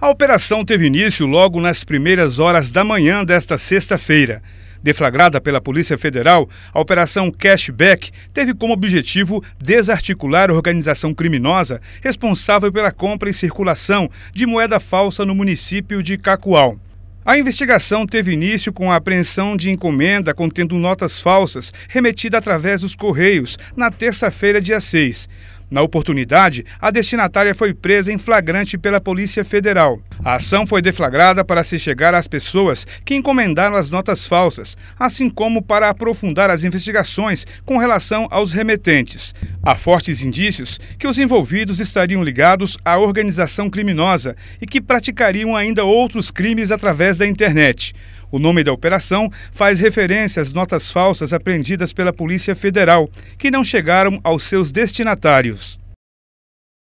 A operação teve início logo nas primeiras horas da manhã desta sexta-feira. Deflagrada pela Polícia Federal, a Operação Cashback teve como objetivo desarticular a organização criminosa responsável pela compra e circulação de moeda falsa no município de Cacoal. A investigação teve início com a apreensão de encomenda contendo notas falsas remetida através dos Correios na terça-feira, dia 6. Na oportunidade, a destinatária foi presa em flagrante pela Polícia Federal. A ação foi deflagrada para se chegar às pessoas que encomendaram as notas falsas, assim como para aprofundar as investigações com relação aos remetentes. Há fortes indícios que os envolvidos estariam ligados à organização criminosa e que praticariam ainda outros crimes através da internet. O nome da operação faz referência às notas falsas apreendidas pela Polícia Federal, que não chegaram aos seus destinatários.